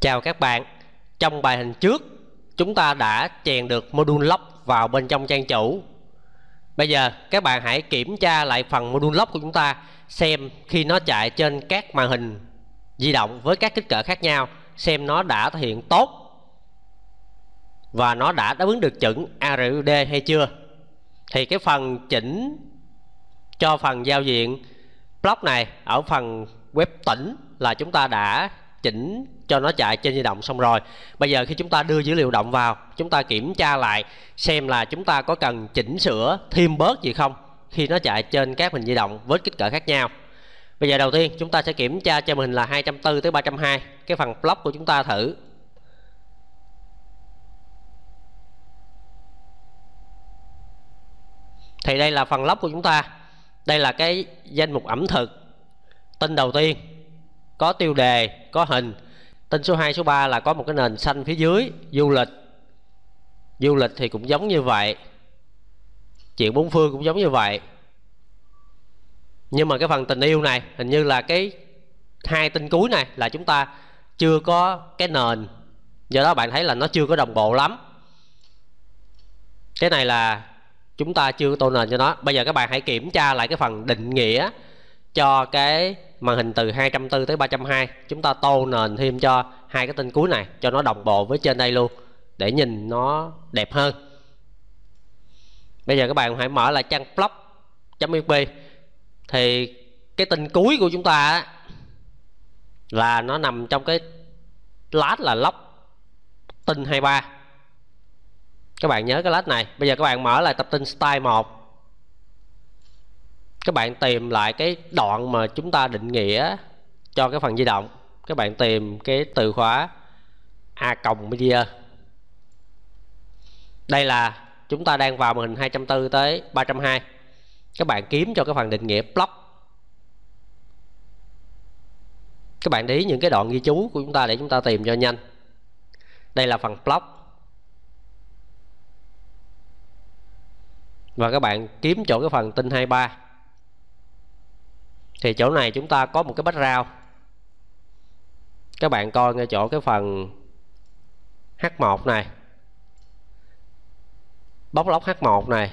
Chào các bạn, trong bài hình trước chúng ta đã chèn được module lock vào bên trong trang chủ Bây giờ các bạn hãy kiểm tra lại phần module lock của chúng ta xem khi nó chạy trên các màn hình di động với các kích cỡ khác nhau xem nó đã thể hiện tốt và nó đã đáp ứng được chuẩn ARUD hay chưa thì cái phần chỉnh cho phần giao diện block này ở phần web tỉnh là chúng ta đã chỉnh cho nó chạy trên di động xong rồi bây giờ khi chúng ta đưa dữ liệu động vào chúng ta kiểm tra lại xem là chúng ta có cần chỉnh sửa thêm bớt gì không khi nó chạy trên các hình di động với kích cỡ khác nhau bây giờ đầu tiên chúng ta sẽ kiểm tra cho mình là 240 tới 320 cái phần block của chúng ta thử thì đây là phần lóc của chúng ta đây là cái danh mục ẩm thực tin đầu tiên có tiêu đề có hình tin số 2 số 3 là có một cái nền xanh phía dưới du lịch du lịch thì cũng giống như vậy chuyện bốn phương cũng giống như vậy nhưng mà cái phần tình yêu này hình như là cái hai tin cuối này là chúng ta chưa có cái nền do đó bạn thấy là nó chưa có đồng bộ lắm cái này là chúng ta chưa tô nền cho nó bây giờ các bạn hãy kiểm tra lại cái phần định nghĩa cho cái màn hình từ 240 tới 320 chúng ta tô nền thêm cho hai cái tên cuối này cho nó đồng bộ với trên đây luôn để nhìn nó đẹp hơn bây giờ các bạn hãy mở lại trang blog.mp thì cái tên cuối của chúng ta là nó nằm trong cái lát là lóc tin 23 các bạn nhớ cái lát này bây giờ các bạn mở lại tập tin style 1 các bạn tìm lại cái đoạn mà chúng ta định nghĩa cho cái phần di động các bạn tìm cái từ khóa a cộng media đây là chúng ta đang vào màn hình 240 tới 320 các bạn kiếm cho cái phần định nghĩa block các bạn để ý những cái đoạn ghi chú của chúng ta để chúng ta tìm cho nhanh đây là phần block và các bạn kiếm chỗ cái phần tin 23 thì chỗ này chúng ta có một cái rau, các bạn coi ngay chỗ cái phần H1 này bóc lóc H1 này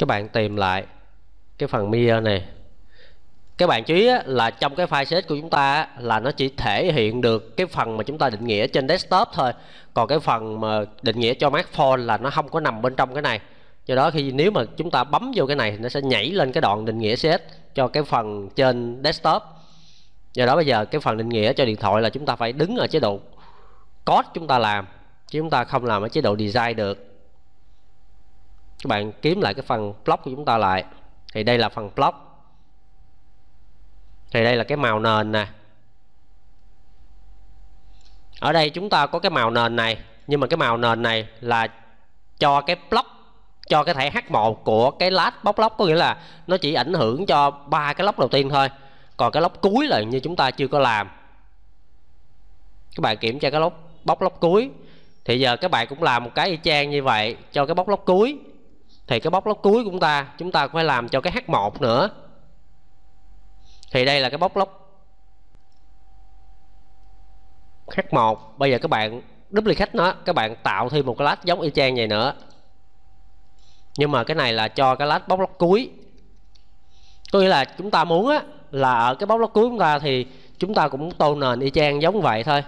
các bạn tìm lại cái phần mirror này các bạn chú ý là trong cái file CSS của chúng ta là nó chỉ thể hiện được cái phần mà chúng ta định nghĩa trên desktop thôi còn cái phần mà định nghĩa cho mac phone là nó không có nằm bên trong cái này do đó khi nếu mà chúng ta bấm vô cái này thì nó sẽ nhảy lên cái đoạn định nghĩa CSS cho cái phần trên desktop do đó bây giờ cái phần định nghĩa cho điện thoại là chúng ta phải đứng ở chế độ code chúng ta làm chứ chúng ta không làm ở chế độ design được các bạn kiếm lại cái phần block của chúng ta lại thì đây là phần block thì đây là cái màu nền nè ở đây chúng ta có cái màu nền này nhưng mà cái màu nền này là cho cái block cho cái thẻ H1 của cái lát bóc lóc có nghĩa là nó chỉ ảnh hưởng cho ba cái lóc đầu tiên thôi còn cái lóc cuối là như chúng ta chưa có làm các bạn kiểm tra cái lóc bóc lóc cuối thì giờ các bạn cũng làm một cái y chang như vậy cho cái bóc lóc cuối thì cái bóc lóc cuối của chúng ta chúng ta cũng phải làm cho cái H1 nữa thì đây là cái bóc lóc H1 bây giờ các bạn duplicate nó các bạn tạo thêm một cái lát giống y chang vậy nữa nhưng mà cái này là cho cái lát bóc lóc cuối có nghĩa là chúng ta muốn á là ở cái bóc lóc cuối chúng ta thì chúng ta cũng tô nền y chang giống vậy thôi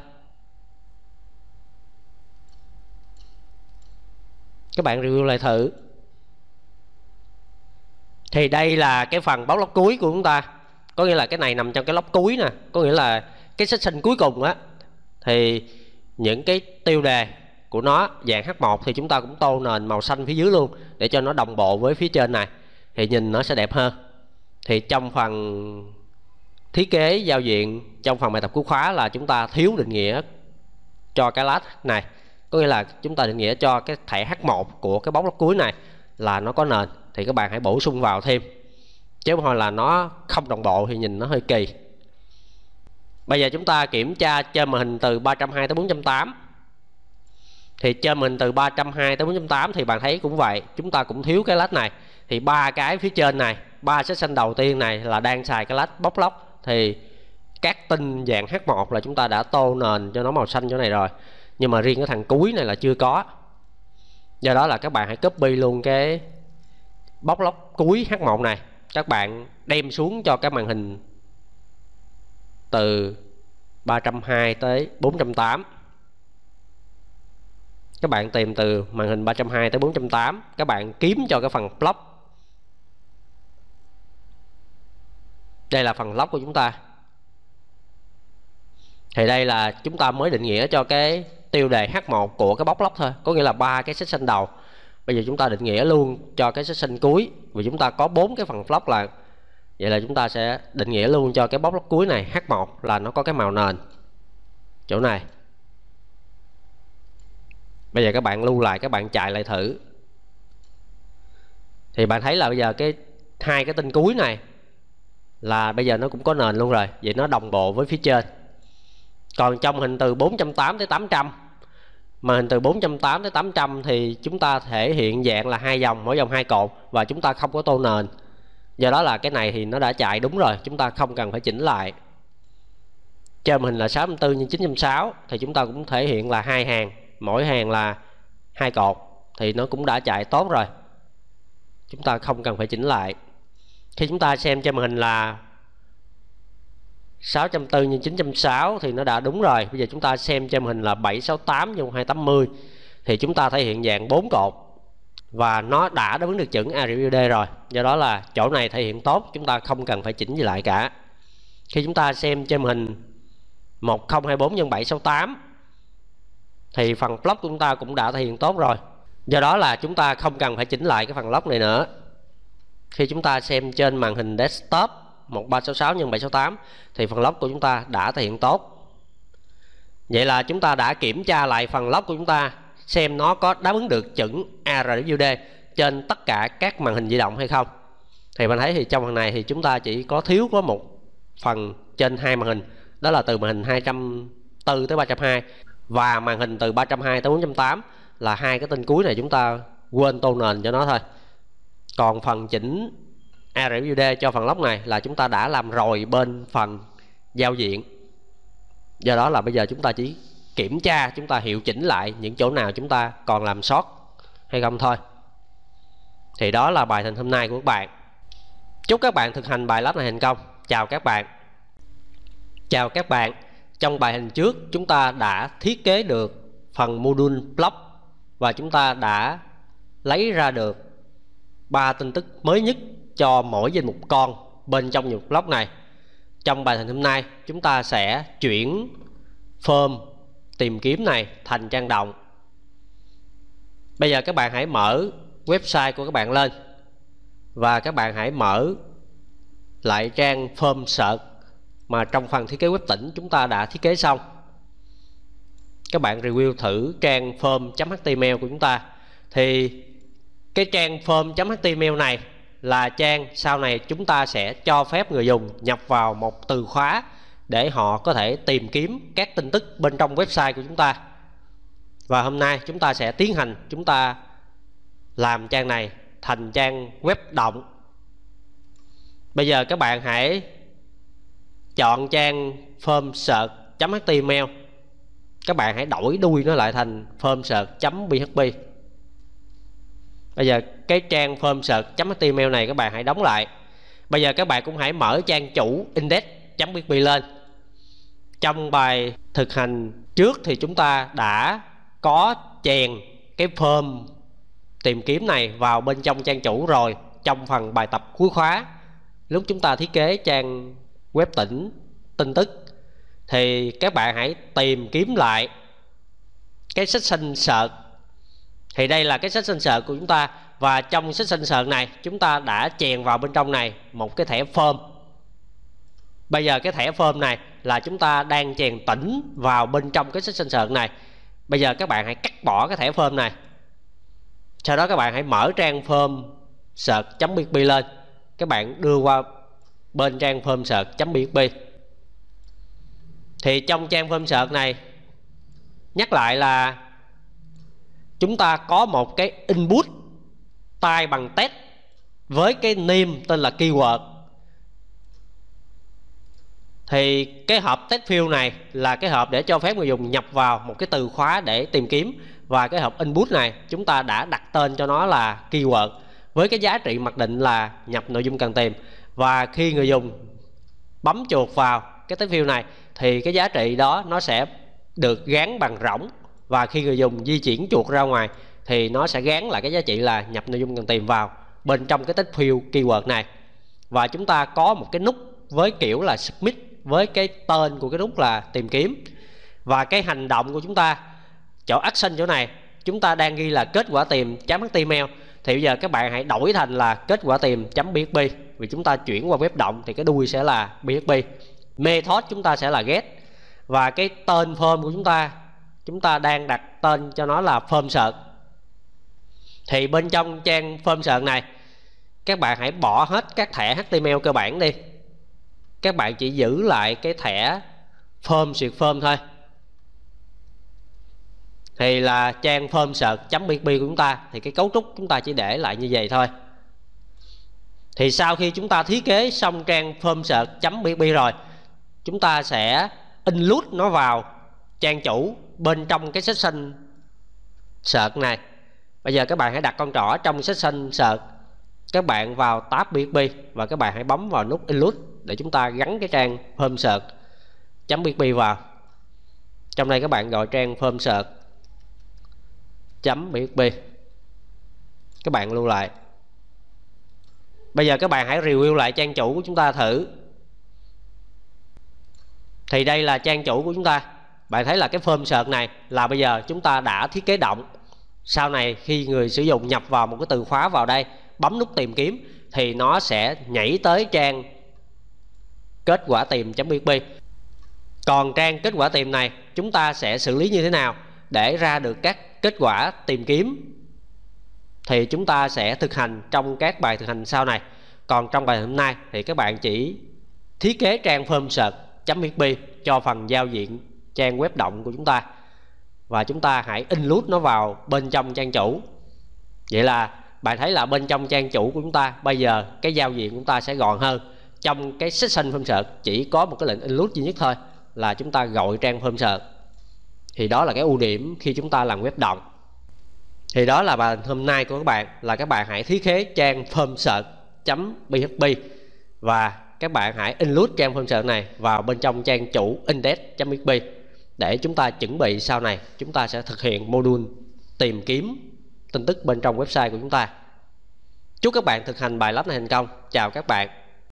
các bạn review lại thử thì đây là cái phần báo lóc cuối của chúng ta có nghĩa là cái này nằm trong cái lóc cuối nè có nghĩa là cái section cuối cùng á thì những cái tiêu đề của nó dạng H1 thì chúng ta cũng tô nền màu xanh phía dưới luôn để cho nó đồng bộ với phía trên này thì nhìn nó sẽ đẹp hơn thì trong phần thiết kế giao diện trong phần bài tập cuối khóa là chúng ta thiếu định nghĩa cho cái lát này có nghĩa là chúng ta định nghĩa cho cái thẻ H1 của cái bóng lóc cuối này là nó có nền thì các bạn hãy bổ sung vào thêm chứ không là nó không đồng bộ thì nhìn nó hơi kỳ bây giờ chúng ta kiểm tra trên màn hình từ 320 tới 408 thì trên mình từ 320 tới 408 thì bạn thấy cũng vậy chúng ta cũng thiếu cái lát này thì ba cái phía trên này ba xanh đầu tiên này là đang xài cái lát bóc lóc thì các tinh dạng H1 là chúng ta đã tô nền cho nó màu xanh chỗ này rồi nhưng mà riêng cái thằng cuối này là chưa có do đó là các bạn hãy copy luôn cái bóc lóc cuối H1 này các bạn đem xuống cho cái màn hình từ 320 tới 408 các bạn tìm từ màn hình 320 tới 408 các bạn kiếm cho cái phần block đây là phần lóc của chúng ta thì đây là chúng ta mới định nghĩa cho cái tiêu đề H1 của cái bóc lóc thôi có nghĩa là ba cái section đầu bây giờ chúng ta định nghĩa luôn cho cái section cuối vì chúng ta có bốn cái phần flop là vậy là chúng ta sẽ định nghĩa luôn cho cái box lót cuối này h1 là nó có cái màu nền chỗ này bây giờ các bạn lưu lại các bạn chạy lại thử thì bạn thấy là bây giờ cái hai cái tinh cuối này là bây giờ nó cũng có nền luôn rồi vậy nó đồng bộ với phía trên còn trong hình từ 408 tới 800 màn hình từ 480 tới 800 thì chúng ta thể hiện dạng là hai dòng mỗi dòng hai cột và chúng ta không có tô nền do đó là cái này thì nó đã chạy đúng rồi chúng ta không cần phải chỉnh lại trên màn hình là 64 x 960 thì chúng ta cũng thể hiện là hai hàng mỗi hàng là hai cột thì nó cũng đã chạy tốt rồi chúng ta không cần phải chỉnh lại khi chúng ta xem trên màn hình là 640 nhân 960 thì nó đã đúng rồi bây giờ chúng ta xem trên hình là 768 nhân 280 thì chúng ta thấy hiện dạng 4 cột và nó đã đáp ứng được chuẩn ARUD rồi do đó là chỗ này thể hiện tốt chúng ta không cần phải chỉnh gì lại cả khi chúng ta xem trên hình 1024 nhân 768 thì phần block của chúng ta cũng đã thể hiện tốt rồi do đó là chúng ta không cần phải chỉnh lại cái phần block này nữa khi chúng ta xem trên màn hình desktop 1366 x 768 thì phần lốc của chúng ta đã thể hiện tốt vậy là chúng ta đã kiểm tra lại phần lốc của chúng ta xem nó có đáp ứng được chuẩn ARWD trên tất cả các màn hình di động hay không thì mình thấy thì trong phần này thì chúng ta chỉ có thiếu có một phần trên hai màn hình đó là từ màn hình 240 tới 320 và màn hình từ 320 tới 408 là hai cái tên cuối này chúng ta quên tô nền cho nó thôi còn phần chỉnh ARMUD cho phần lốc này là chúng ta đã làm rồi bên phần giao diện do đó là bây giờ chúng ta chỉ kiểm tra chúng ta hiệu chỉnh lại những chỗ nào chúng ta còn làm sót hay không thôi thì đó là bài thành hôm nay của các bạn chúc các bạn thực hành bài lách này thành công chào các bạn chào các bạn trong bài hình trước chúng ta đã thiết kế được phần module block và chúng ta đã lấy ra được ba tin tức mới nhất cho mỗi danh mục con bên trong những block này trong bài thành hôm nay chúng ta sẽ chuyển form tìm kiếm này thành trang động bây giờ các bạn hãy mở website của các bạn lên và các bạn hãy mở lại trang form sợ mà trong phần thiết kế web tỉnh chúng ta đã thiết kế xong các bạn review thử trang form.html của chúng ta thì cái trang form.html này là trang sau này chúng ta sẽ cho phép người dùng nhập vào một từ khóa để họ có thể tìm kiếm các tin tức bên trong website của chúng ta và hôm nay chúng ta sẽ tiến hành chúng ta làm trang này thành trang web động bây giờ các bạn hãy chọn trang form html các bạn hãy đổi đuôi nó lại thành form search php bây giờ cái trang form search html này các bạn hãy đóng lại bây giờ các bạn cũng hãy mở trang chủ index bp lên trong bài thực hành trước thì chúng ta đã có chèn cái form tìm kiếm này vào bên trong trang chủ rồi trong phần bài tập cuối khóa lúc chúng ta thiết kế trang web tỉnh tin tức thì các bạn hãy tìm kiếm lại cái section search thì đây là cái sách sinh sợ của chúng ta và trong sách sinh sợ này chúng ta đã chèn vào bên trong này một cái thẻ form bây giờ cái thẻ form này là chúng ta đang chèn tĩnh vào bên trong cái sách sinh sợ này bây giờ các bạn hãy cắt bỏ cái thẻ form này sau đó các bạn hãy mở trang form search.php lên các bạn đưa qua bên trang form search.php thì trong trang form search này nhắc lại là chúng ta có một cái input tai bằng test với cái name tên là keyword thì cái hộp test field này là cái hộp để cho phép người dùng nhập vào một cái từ khóa để tìm kiếm và cái hộp input này chúng ta đã đặt tên cho nó là keyword với cái giá trị mặc định là nhập nội dung cần tìm và khi người dùng bấm chuột vào cái test field này thì cái giá trị đó nó sẽ được gán bằng rỗng và khi người dùng di chuyển chuột ra ngoài thì nó sẽ gán lại cái giá trị là nhập nội dung cần tìm vào bên trong cái tích field keyword này và chúng ta có một cái nút với kiểu là submit với cái tên của cái nút là tìm kiếm và cái hành động của chúng ta chỗ action chỗ này chúng ta đang ghi là kết quả tìm chấm html thì bây giờ các bạn hãy đổi thành là kết quả tìm chấm php vì chúng ta chuyển qua web động thì cái đuôi sẽ là php method chúng ta sẽ là get và cái tên form của chúng ta chúng ta đang đặt tên cho nó là phơm sợ thì bên trong trang phơm sợ này các bạn hãy bỏ hết các thẻ html cơ bản đi các bạn chỉ giữ lại cái thẻ phơm xuyệt phơm thôi thì là trang phơm sợt php của chúng ta thì cái cấu trúc chúng ta chỉ để lại như vậy thôi thì sau khi chúng ta thiết kế xong trang phơm sợt php rồi chúng ta sẽ include nó vào trang chủ bên trong cái section search này bây giờ các bạn hãy đặt con trỏ trong section search các bạn vào tab BFP và các bạn hãy bấm vào nút include để chúng ta gắn cái trang form chấm .bfp vào trong đây các bạn gọi trang form chấm .bfp các bạn lưu lại bây giờ các bạn hãy review lại trang chủ của chúng ta thử thì đây là trang chủ của chúng ta bạn thấy là cái phơm sợt này là bây giờ chúng ta đã thiết kế động sau này khi người sử dụng nhập vào một cái từ khóa vào đây bấm nút tìm kiếm thì nó sẽ nhảy tới trang kết quả tìm .pip còn trang kết quả tìm này chúng ta sẽ xử lý như thế nào để ra được các kết quả tìm kiếm thì chúng ta sẽ thực hành trong các bài thực hành sau này còn trong bài hôm nay thì các bạn chỉ thiết kế trang phơm sợt .pip cho phần giao diện trang web động của chúng ta và chúng ta hãy include nó vào bên trong trang chủ vậy là bạn thấy là bên trong trang chủ của chúng ta bây giờ cái giao diện của chúng ta sẽ gọn hơn trong cái section form sợ chỉ có một cái lệnh include duy nhất thôi là chúng ta gọi trang form sợ thì đó là cái ưu điểm khi chúng ta làm web động thì đó là bài hôm nay của các bạn là các bạn hãy thiết kế trang form search php và các bạn hãy include trang form sợ này vào bên trong trang chủ index.php để chúng ta chuẩn bị sau này chúng ta sẽ thực hiện module tìm kiếm tin tức bên trong website của chúng ta chúc các bạn thực hành bài lớp này thành công chào các bạn